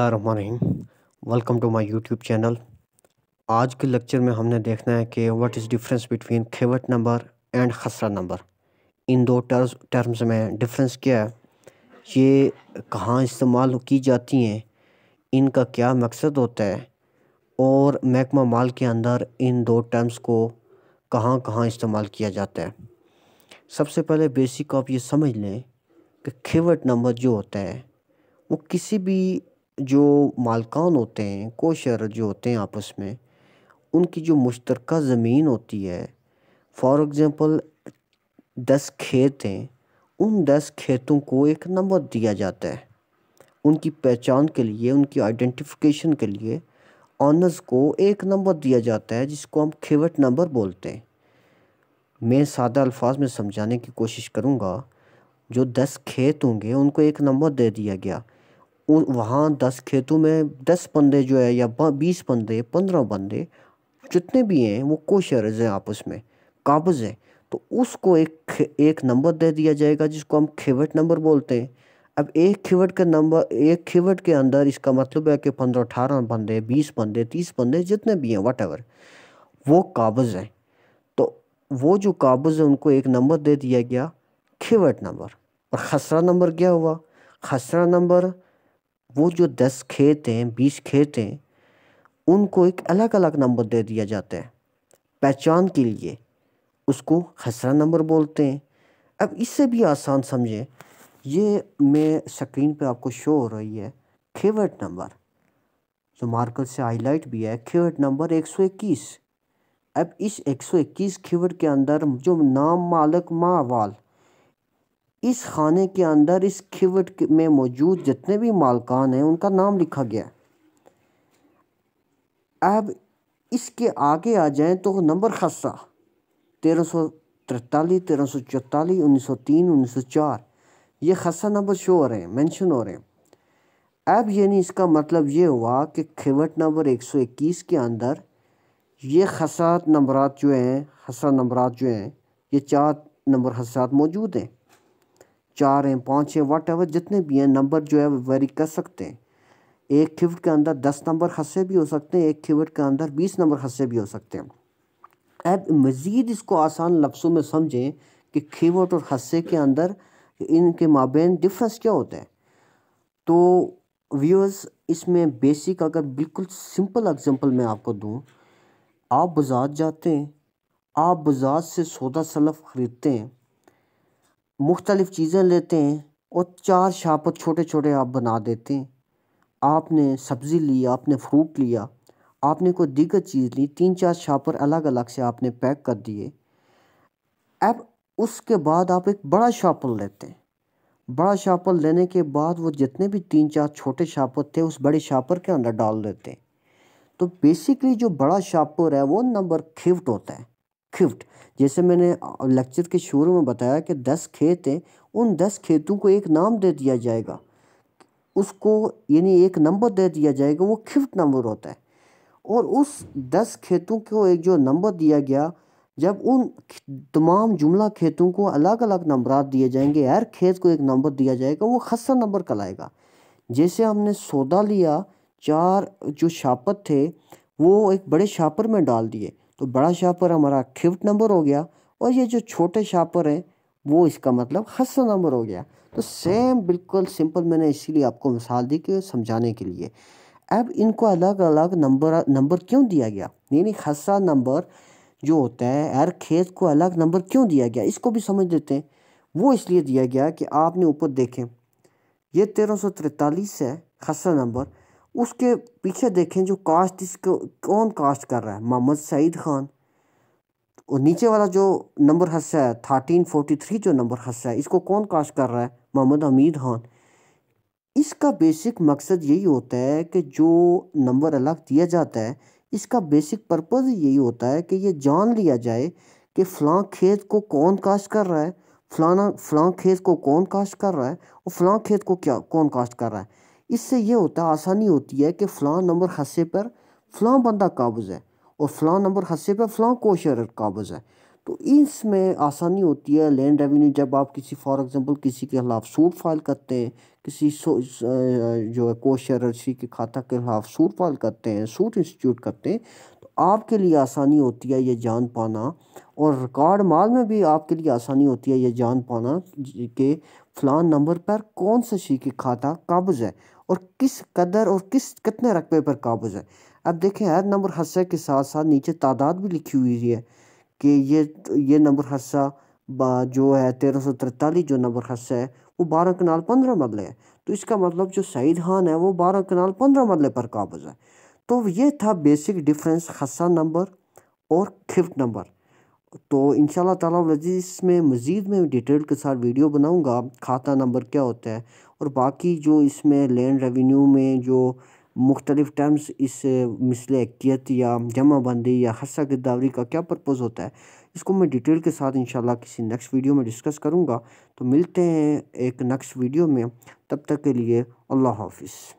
welcome to my YouTube channel आज के lecture में हमने देखना है कि व्हाट इज़ डिफरेंस बिटवीन खेवट नंबर एंड खसरा नंबर इन दो टर्म्स टर्म्स में डिफरेंस क्या है ये कहाँ इस्तेमाल की जाती हैं इनका क्या मकसद होता है और महकमा माल के अंदर इन दो टर्म्स को कहाँ कहाँ इस्तेमाल किया जाता है सबसे पहले बेसिक आप ये समझ लें कि खेवट नंबर जो होता है वो किसी भी जो मालकान होते हैं कोशर जो होते हैं आपस में उनकी जो मुश्तरक ज़मीन होती है फॉर एग्ज़ाम्पल दस खेत हैं उन दस खेतों को एक नंबर दिया जाता है उनकी पहचान के लिए उनकी आइडेंटिफिकेशन के लिए ऑनर्स को एक नंबर दिया जाता है जिसको हम खेवट नंबर बोलते हैं मैं सादा अल्फाज में समझाने की कोशिश करूँगा जो दस खेत होंगे उनको एक नंबर दे दिया गया वहाँ दस खेतों में दस बंदे जो है या बीस बंदे पंद्रह बंदे जितने भी हैं वो कोशरज हैं आपस में काबज़ हैं तो उसको एक एक नंबर दे दिया जाएगा जिसको हम खेवट नंबर बोलते हैं अब एक खेवट का नंबर एक खेवट के अंदर इसका मतलब है कि पंद्रह अठारह बंदे बीस बंदे तीस बंदे जितने भी हैं वट एवर वो काबज़ हैं तो वो जो काबज़ हैं उनको एक नंबर दे दिया गया खेवट नंबर और खसरा नंबर क्या हुआ खसरा नंबर वो जो दस खेत हैं बीस खेत हैं उनको एक अलग अलग नंबर दे दिया जाता है पहचान के लिए उसको खसरा नंबर बोलते हैं अब इससे भी आसान समझें ये मैं स्क्रीन पे आपको शो हो रही है खेवट नंबर जो मार्कर से हाईलाइट भी है खेवट नंबर 121 अब इस 121 खेवट के अंदर जो नाम मालक मावाल इस खाने के अंदर इस खिवट में मौजूद जितने भी मालकान हैं उनका नाम लिखा गया अब इसके आगे आ जाएं तो नंबर खस्सा तेरह सौ तिरतालीस तेरह सौ चौतालीस उन्नीस सौ तीन उन्नीस सौ चार ये खस्सा नंबर शो हो रहे हैं मेंशन हो रहे हैं अब यानी इसका मतलब ये हुआ कि खिवट नंबर एक सौ इक्कीस के अंदर ये खसात नंबरात जो हैं हसा नंबरात जो हैं ये चार नंबर हसात मौजूद हैं चार हैं पाँच हैं वाट एवर जितने भी हैं नंबर जो है वेरी कर सकते हैं एक खिवट के अंदर दस नंबर खसे भी हो सकते हैं एक खिवट के अंदर बीस नंबर खसे भी हो सकते हैं अब मज़ीद इसको आसान लफ्सों में समझें कि खिवट और खसे के अंदर इनके माबेन डिफरेंस क्या होता है तो व्यूअर्स इसमें बेसिक अगर बिल्कुल सिंपल एग्जांपल मैं आपको दूं आप बाज़ार जाते हैं आप बाज़ार से सौदा सलफ ख़रीदते हैं मुख्तलिफ़ चीज़ें लेते हैं और चार शापत छोटे छोटे आप बना देते हैं आपने सब्ज़ी ली आपने फ्रूट लिया आपने कोई दीगर चीज़ ली तीन चार शापर अलग अलग से आपने पैक कर दिए अब उसके बाद आप एक बड़ा शापर लेते हैं बड़ा शापर लेने के बाद वो जितने भी तीन चार छोटे शापर थे उस बड़े शापर के अंदर डाल देते हैं तो बेसिकली जो बड़ा शापर है वो नंबर खिफ्ट होता है खिफ्ट जैसे मैंने लेक्चर के शुरू में बताया कि दस खेत हैं उन दस खेतों को एक नाम दे दिया जाएगा उसको यानी एक नंबर दे दिया जाएगा वो खिफ्ट नंबर होता है और उस दस खेतों को एक जो नंबर दिया गया जब उन तमाम जुमला खेतों को अलग अलग नंबर दिए जाएंगे हर खेत को एक नंबर दिया जाएगा वो खस्सा नंबर कलाएगा जैसे हमने सौदा लिया चार जो शापत थे वो एक बड़े शापर में डाल दिए तो बड़ा शापर हमारा खिफ्ट नंबर हो गया और ये जो छोटे शापर हैं वो इसका मतलब हस्सा नंबर हो गया तो सेम बिल्कुल सिंपल मैंने इसीलिए आपको मिसाल दी कि समझाने के लिए अब इनको अलग अलग नंबर नंबर क्यों दिया गया यानी हस्सा नंबर जो होता है हर खेत को अलग नंबर क्यों दिया गया इसको भी समझ देते हैं वो इसलिए दिया गया कि आपने ऊपर देखें ये तेरह सौ है खस्सा नंबर उसके पीछे देखें जो कास्ट इसको कौन कास्ट कर रहा है मोहम्मद सईद खान और नीचे वाला जो नंबर हस्सा है थर्टीन फोर्टी थ्री जो नंबर हस्सा है इसको कौन कास्ट कर रहा है मोहम्मद हमीद खान इसका बेसिक मकसद यही होता है कि जो नंबर अलग दिया जाता है इसका बेसिक पर्पज़ यही होता है कि ये जान लिया जाए कि फ़लाँ खेत को कौन कास्ट कर रहा है फलाना फलां खेत को कौन कास्ट कर रहा है और फलां खेत को क्या कौन कास्ट कर रहा है इससे यह होता है आसानी होती है कि फ़लाँ नंबर हस्से पर फ़लाँ बंदा काबज़ है और फ़लाँ नंबर हस्से पर फ़लाँ कोशर काबज़ है तो इसमें आसानी होती है लैंड रेवेन्यू जब आप किसी फॉर एग्जांपल किसी के खिलाफ सूट फाइल करते हैं किसी जो है कोशर रसी के खाता के खिलाफ सूट फाइल करते हैं सूट इंस्टीट्यूट करते हैं तो आपके लिए आसानी होती है ये जान पाना और रिकॉर्ड माल में भी आपके लिए आसानी होती है ये जान पाना कि फ़लान नंबर पर कौन सा शी के खाता कब्ज़ है और किस कदर और किस कितने रकबे पर काबज़ है अब देखें हर नंबर हस्से के साथ साथ नीचे तादाद भी लिखी हुई है कि ये ये नंबर हस्सा जो है तेरह सौ तरतालीस जो नंबर हस्सा है वो बारह कनाल पंद्रह मरले है तो इसका मतलब जो सईद खान है वो बारह कनाल पंद्रह मरले पर काबज़ है तो ये था बेसिक डिफरेंस हस्सा नंबर और खिफ्ट नंबर तो इन ताला वजीज़ में मज़ीद में डिटेल के साथ वीडियो बनाऊँगा खाता नंबर क्या होता है और बाकी जो इसमें लैंड रेवेन्यू में जो मुख्तलिफ़ टर्म्स इस मिसले एक्कीत या जमाबंदी या हस्सा गिरदावरी का क्या पर्पज़ होता है इसको मैं डिटेल के साथ इन किसी नेक्स्ट वीडियो में डिस्कस करूँगा तो मिलते हैं एक नेक्स्ट वीडियो में तब तक के लिए अल्लाह हाफिज़